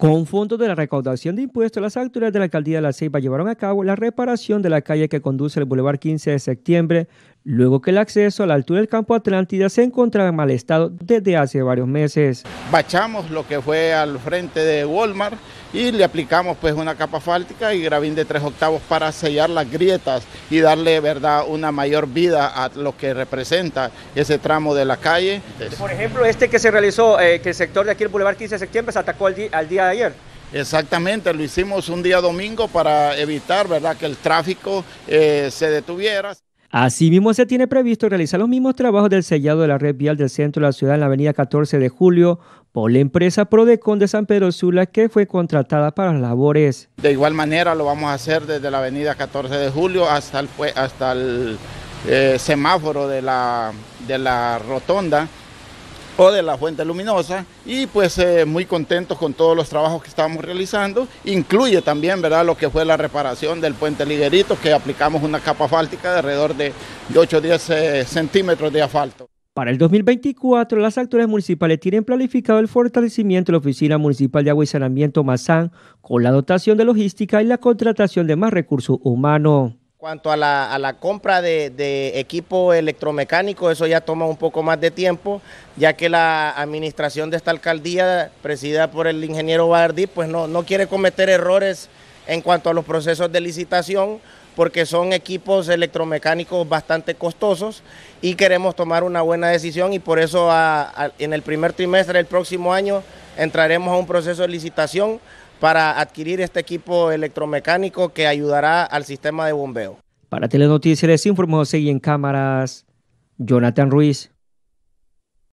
Con fondos de la recaudación de impuestos, las autoridades de la alcaldía de La Ceiba llevaron a cabo la reparación de la calle que conduce al Boulevard 15 de septiembre, luego que el acceso a la altura del campo Atlántida se encontraba en mal estado desde hace varios meses. Bachamos lo que fue al frente de Walmart y le aplicamos pues una capa fáltica y gravín de tres octavos para sellar las grietas y darle verdad una mayor vida a lo que representa ese tramo de la calle. Por ejemplo, este que se realizó, eh, que el sector de aquí el Boulevard 15 de septiembre se atacó al, día de ayer. Exactamente, lo hicimos un día domingo para evitar verdad que el tráfico eh, se detuviera. Asimismo, se tiene previsto realizar los mismos trabajos del sellado de la red vial del centro de la ciudad en la avenida 14 de julio por la empresa Prodecon de San Pedro Sula que fue contratada para las labores. De igual manera lo vamos a hacer desde la avenida 14 de julio hasta el, eh, semáforo de la rotonda o de la Fuente Luminosa y pues eh, muy contentos con todos los trabajos que estamos realizando. Incluye también ¿verdad? lo que fue la reparación del puente Liguerito que aplicamos una capa asfáltica de alrededor de 8 o 10 centímetros de asfalto. Para el 2024, las autoridades municipales tienen planificado el fortalecimiento de la Oficina Municipal de Agua y Sanamiento Mazán con la dotación de logística y la contratación de más recursos humanos cuanto a la, compra de, de, equipo electromecánico, eso ya toma un poco más de tiempo, ya que la administración de esta alcaldía, presidida por el ingeniero Bardi, pues no, quiere cometer errores en cuanto a los procesos de licitación, porque son equipos electromecánicos bastante costosos y queremos tomar una buena decisión y por eso en el primer trimestre del próximo año entraremos a un proceso de licitación para adquirir este equipo electromecánico que ayudará al sistema de bombeo. Para Telenoticias informó y en cámaras Jonathan Ruiz.